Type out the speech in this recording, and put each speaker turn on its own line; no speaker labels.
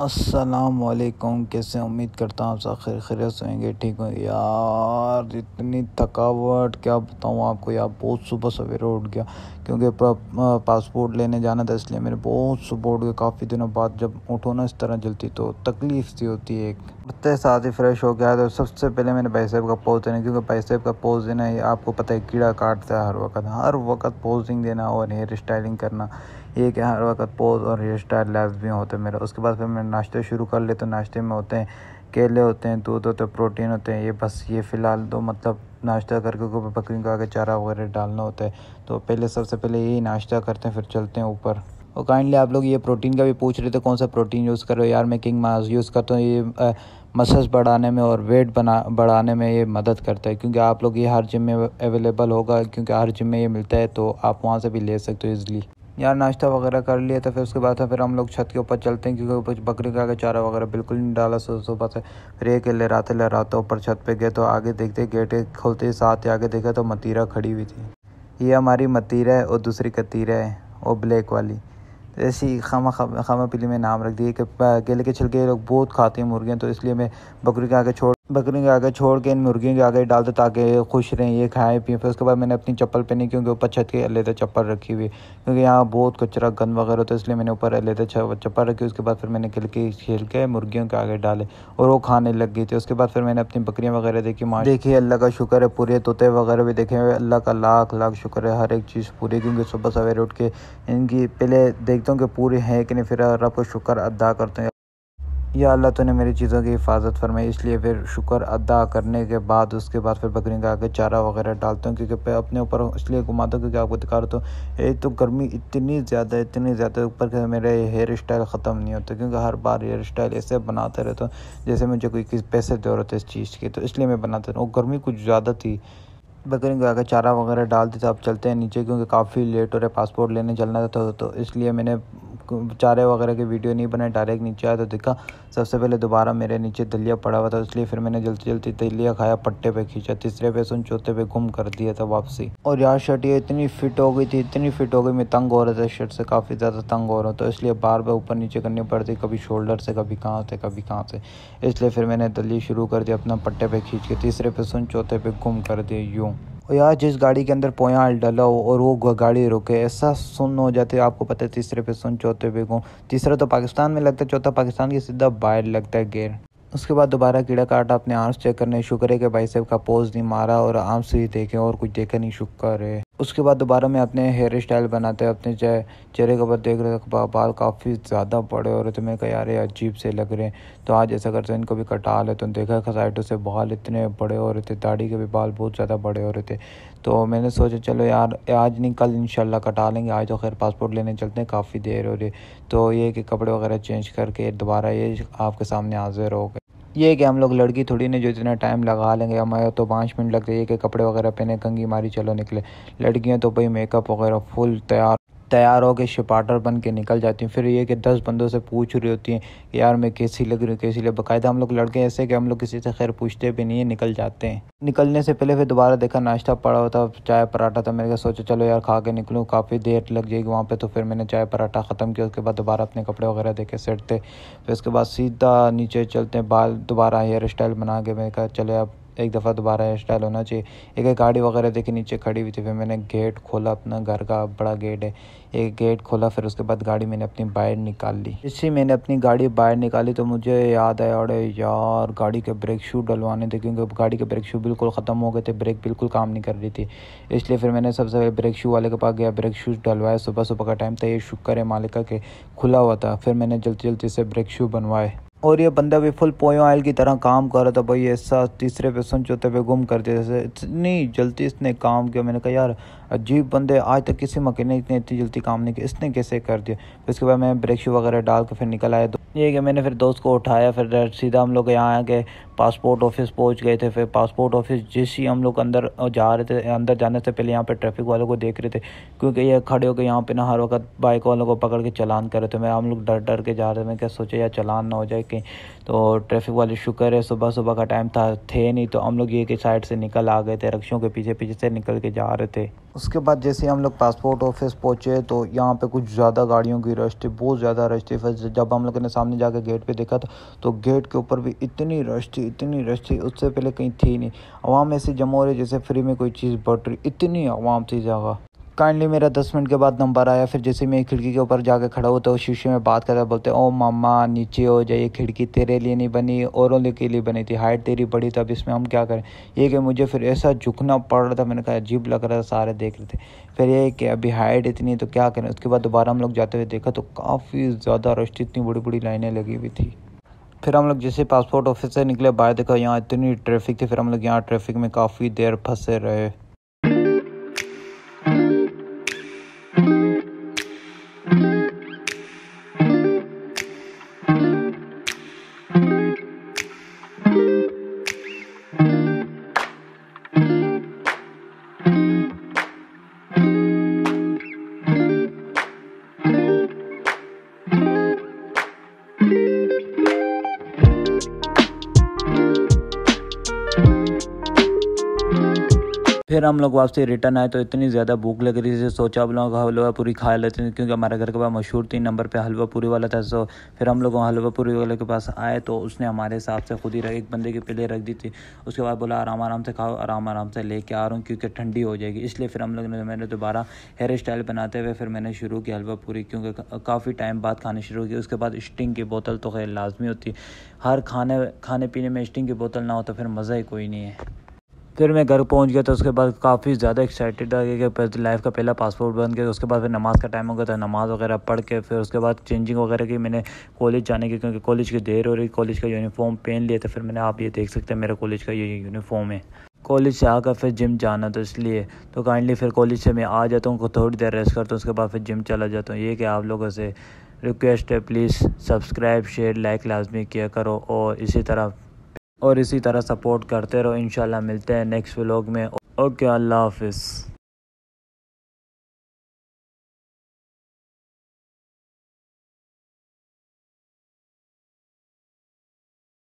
वालेकुम कैसे उम्मीद करता हूँ आप खैर खैर होंगे ठीक होंगे यार इतनी थकावट क्या बताऊँ आपको यार बहुत सुबह सवेरे उठ गया क्योंकि पासपोर्ट लेने जाना था इसलिए मेरे बहुत सुबह उठ गया काफ़ी दिनों बाद जब उठो ना इस तरह जलती तो तकलीफ़ सी होती है एक बत्ते साथ ही फ्रेश हो गया तो सबसे पहले मैंने साहब का पोज देना क्योंकि भाई साहब का पोज देना आपको पता है कीड़ा काटता है हर वक्त हर वक्त पोजिंग देना और हेयर स्टाइलिंग करना ये कि हर वक्त पोज और हेयर स्टाइल लफ्ज़ भी होते हैं मेरा उसके बाद फिर मैं नाश्ते शुरू कर ले तो नाश्ते में होते हैं केले होते हैं दूध होते हैं प्रोटीन होते हैं ये बस ये फ़िलहाल तो मतलब नाश्ता करके गोभी बकरी का आगे चारा वगैरह डालना होता है तो पहले सबसे पहले यही नाश्ता करते हैं फिर चलते हैं ऊपर और काइंडली आप लोग ये प्रोटीन का भी पूछ रहे थे कौन सा प्रोटीन यूज़ कर रहे हो यार मैं किंग मास यूज़ करता हूँ ये मसल्स बढ़ाने में और वेट बना बढ़ाने में ये मदद करता है क्योंकि आप लोग ये हर जिम में अवेलेबल होगा क्योंकि हर जिम में ये मिलता है तो आप वहाँ से भी ले सकते हो ईज़िली यार नाश्ता वगैरह कर लिया तो फिर उसके बाद तो फिर हम लोग छत के ऊपर चलते हैं क्योंकि कुछ बकरी का आगे चारा वगैरह बिल्कुल नहीं डाला सुबह से फिर एक लहराते लहराते तो ऊपर छत पे गए तो आगे देखते गेट खोलते साथ ही आगे देखा तो मतीरा खड़ी हुई थी ये हमारी मतीरा है और दूसरी कतीरा है और ब्लैक वाली ऐसी खामा खामा पीली में नाम रख दिए कि केले के छिलके लोग बहुत खाते हैं मुर्गियाँ तो इसलिए मैं बकरी के आगे छोड़ बकरियों के आगे छोड़ के इन मुर्गियों के आगे डाल दो ताकि खुश रहें ये खाएं पिए फिर उसके बाद मैंने अपनी चप्पल पहनी क्योंकि ऊपर छत के अलहदे चप्पल रखी हुई क्योंकि यहाँ बहुत कचरा गंद वगैरह होता है इसलिए मैंने ऊपर अलहदे चप्पल रखी उसके बाद फिर मैंने खिलके खेल के मुर्गियों के आगे डाले और वो खाने लग गई थी उसके बाद फिर मैंने अपनी बकरियाँ वगैरह देखी माँ देखी अल्लाह का शुक्र है पूरे तोते वगैरह भी देखे हुए अल्लाह का लाख लाख शुक्र है हर एक चीज़ पूरी क्योंकि सुबह सवेरे उठ के इनकी पहले देखता हूँ कि पूरे हैं कि नहीं फिर रब का शुक्र अदा करते हैं या अल्लाह तो ने मेरी चीज़ों की हिफाजत फरमाई इसलिए फिर शुक्र अदा करने के बाद उसके बाद फिर बकरी का आगे चारा वगैरह डालता हूँ क्योंकि अपने ऊपर इसलिए घुमाता हूँ क्योंकि आपको दिखा रहा हूँ एक तो गर्मी इतनी ज़्यादा इतनी ज़्यादा ऊपर के मेरे हेयर स्टाइल ख़त्म नहीं होते क्योंकि हर बार हेयर स्टाइल ऐसे बनाते रहते हूँ जैसे मुझे कोई किस पैसे दे रहे थे इस चीज़ की तो इसलिए मैं बनाता रहूँ गर्मी कुछ ज़्यादा थी बकरी का आगे चारा वगैरह डाल देता अब चलते हैं नीचे क्योंकि काफ़ी लेट हो रहा है पासपोर्ट लेने चलना था तो, तो इसलिए मैंने चारे वगैरह की वीडियो नहीं बनाई डायरेक्ट नीचे आया तो देखा सबसे पहले दोबारा मेरे नीचे दलिया पड़ा हुआ था तो इसलिए फिर मैंने जल्दी जल्दी दलिया खाया पट्टे पे खींचा तीसरे पे सुन चौथे पे गुम कर दिया था वापसी और यार शर्ट ये इतनी फिट हो गई थी इतनी फिट हो गई मैं तंग हो रहा था शर्ट से काफ़ी ज़्यादा तंग हो रहा था तो इसलिए बार बार ऊपर नीचे करनी पड़ती कभी शोल्डर से कभी कहाँ से कभी कहाँ से इसलिए फिर मैंने दलिया शुरू कर दिया अपना पट्टे पे खींच के तीसरे पे सुन चौथे पे गुम कर दिया यूँ और यार जिस गाड़ी के अंदर पोयाल डला हो और वो गाड़ी रुके ऐसा सुन हो जाते आपको पता है तीसरे पे सुन चौथे पे को तीसरा तो पाकिस्तान में लगता है चौथा पाकिस्तान की सीधा बाहर लगता है गेर उसके बाद दोबारा कीड़ा काटा अपने आर्म्स चेक करने शुक्र है कि भाई साहब का पोज नहीं मारा और आर्म्स ही देखे और कुछ देखा नहीं शुक्र है उसके बाद दोबारा मैं अपने हेयर स्टाइल बनाते अपने चेहरे के ऊपर देख रहे थे बाल काफ़ी ज़्यादा बड़े हो रहे थे मैंने कहा यार अजीब से लग रहे हैं तो आज ऐसा करते इनको भी कटा लेते तो देखा साइडों से बाल इतने बड़े हो रहे थे दाढ़ी के भी बाल बहुत ज़्यादा बड़े हो रहे थे तो मैंने सोचा चलो यार आज नहीं कल इंशाल्लाह कटा लेंगे आज तो खैर पासपोर्ट लेने चलते हैं काफ़ी देर हो रही तो ये कि कपड़े वगैरह चेंज करके दोबारा ये आपके सामने हाजिर हो गए ये कि हम लोग लड़की थोड़ी ने जो इतना टाइम लगा लेंगे हमारे तो पाँच मिनट लगते ये कि कपड़े वगैरह पहने कंगी मारी चलो निकले लड़कियाँ तो भाई मेकअप वगैरह फुल तैयार तैयार होकर शिपाटर बन के निकल जाती हूँ फिर ये कि दस बंदों से पूछ रही होती हैं कि यार मैं कैसी लग रही हूँ कैसी लग बायदा हम लोग लड़के ऐसे कि हम लोग किसी से खैर पूछते भी नहीं है निकल जाते हैं निकलने से पहले फिर दोबारा देखा नाश्ता पड़ा होता चाय पराठा था मेरे का सोचा चलो यार खा के निकलूँ काफ़ी देर लग जाएगी वहाँ पर तो फिर मैंने चाय पराठा ख़त्म किया उसके बाद दोबारा अपने कपड़े वगैरह दे के सेट थे फिर उसके बाद सीधा नीचे चलते हैं बाल दोबारा हेयर स्टाइल बना के मैंने कहा चले अब एक दफ़ा दोबारा हेयर स्टाइल होना चाहिए एक एक गाड़ी वगैरह देखी नीचे खड़ी हुई थी फिर मैंने गेट खोला अपना घर का बड़ा गेट है एक गेट खोला फिर उसके बाद गाड़ी मैंने अपनी बाहर निकाल ली इसी मैंने अपनी गाड़ी बाहर निकाली तो मुझे याद आया अरे यार गाड़ी के ब्रेक शू डलवाने थे क्योंकि गाड़ी के ब्रेक शू बिल्कुल ख़त्म हो गए थे ब्रेक बिल्कुल काम नहीं कर रही थी इसलिए फिर मैंने सबसे पहले ब्रेक शू वाले के पास गया ब्रेक शूज़ डलवाया सुबह सुबह का टाइम था ये शुक्र है मालिका के खुला हुआ था फिर मैंने जल्दी जल्दी से ब्रेक शू बनवाए और ये बंदा भी फुल पोयो आयल की तरह काम कर रहा था भाई ऐसा तीसरे पे सुन चौथे पे गुम कर दिया जैसे इतनी जल्दी इसने काम किया मैंने कहा यार अजीब बंदे आज तक किसी मकैनिक ने इतनी जल्दी काम नहीं किया इसने कैसे कर दिया फिर उसके बाद मैं ब्रेक शू वगैरह डाल के फिर निकल आया तो ये कि मैंने फिर दोस्त को उठाया फिर सीधा हम लोग यहाँ के पासपोर्ट ऑफिस पहुँच गए थे फिर पासपोर्ट ऑफिस जिस ही हम लोग अंदर जा रहे थे अंदर जाने से पहले यहाँ पे ट्रैफिक वालों को देख रहे थे क्योंकि ये खड़े होकर यहाँ पे ना हर वक्त बाइक वालों को पकड़ के चलान कर रहे थे मैं हम लोग डर डर के जा रहे थे मैं क्या सोचा यार चलान ना हो जाए सकें तो ट्रैफिक वाले शुक्र है सुबह सुबह का टाइम था थे नहीं तो हम लोग ये कि साइड से निकल आ गए थे रक्षों के पीछे पीछे से निकल के जा रहे थे उसके बाद जैसे हम लोग पासपोर्ट ऑफिस पहुँचे तो यहाँ पे कुछ ज़्यादा गाड़ियों की रश थी बहुत ज़्यादा रश थी जब हम लोगों ने सामने जाकर गेट पर देखा था तो गेट तो के ऊपर भी इतनी रश थी इतनी रश थी उससे पहले कहीं थी नहीं आवाम ऐसी जमा हो रही जैसे फ्री में कोई चीज़ बढ़ रही इतनी आवाम थी जगह काइंडली मेरा दस मिनट के बाद नंबर आया फिर जैसे मैं खिड़की के ऊपर जाके खड़ा होता हूँ शीशे में बात करता बोलते ओ मामा नीचे हो ये खिड़की तेरे लिए नहीं बनी औरों के लिए बनी थी हाइट तेरी बड़ी तो अब इसमें हम क्या करें ये कि मुझे फिर ऐसा झुकना पड़ रहा था मैंने कहा अजीब लग रहा था सारे देख रहे थे फिर ये कि अभी हाइट इतनी है तो क्या करें उसके बाद दोबारा हम लोग जाते हुए देखा तो काफ़ी ज़्यादा रश थी इतनी बड़ी बड़ी लाइनें लगी हुई थी फिर हम लोग जैसे पासपोर्ट ऑफिस से निकले बाहर देखा यहाँ इतनी ट्रैफिक थी फिर हम लोग यहाँ ट्रैफिक में काफ़ी देर फंसे रहे
फिर हम लोग वापसी रिटर्न आए तो इतनी ज़्यादा भूख लग रही थी सोचा हम लोग हलवा पूरी खा लेते हैं क्योंकि हमारे घर के पास मशहूर तीन नंबर पे हलवा पूरी वाला था सो फिर हम लोग हलवा पूरी वाले के पास आए तो उसने हमारे हिसाब से खुद ही एक बंदे की प्लेट रख दी थी उसके बाद बोला आराम आराम से खाओ आराम आराम से लेके आ रहा हूँ क्योंकि ठंडी हो जाएगी इसलिए फिर हम लोग ने मैंने दोबारा हेयर स्टाइल बनाते हुए फिर मैंने शुरू किया हलवा पूरी क्योंकि काफ़ी टाइम बाद खाने शुरू की उसके बाद स्टिंग की बोतल तो खैर लाजमी होती हर खाने खाने पीने में स्टिंग की बोतल ना हो तो फिर मज़ा ही कोई नहीं है फिर मैं घर पहुंच गया तो उसके बाद काफ़ी ज़्यादा एक्साइटेड था कि लाइफ का पहला पासपोर्ट बन गया उसके बाद फिर नमाज़ का टाइम हो गया था नमाज़ वगैरह पढ़ के फिर उसके बाद चेंजिंग वगैरह की मैंने कॉलेज जाने की क्योंकि कॉलेज की देर हो रही कॉलेज का यूनिफॉर्म पहन लिया था फिर मैंने आप ये देख सकते हैं मेरा कॉलेज का ये यूनिफॉर्म है कॉलेज से आकर फिर जिम जाना तो इसलिए तो काइंडली फिर कॉलेज से मैं आ जाता हूँ थोड़ी देर रेस्ट करता हूँ उसके बाद फिर जिम चला जाता हूँ ये कि आप लोगों से रिक्वेस्ट है प्लीज़ सब्सक्राइब शेयर लाइक लाजमी किया करो और इसी तरह और इसी तरह सपोर्ट करते रहो इंशाल्लाह मिलते हैं नेक्स्ट व्लॉग में ओके अल्लाह हाफिज़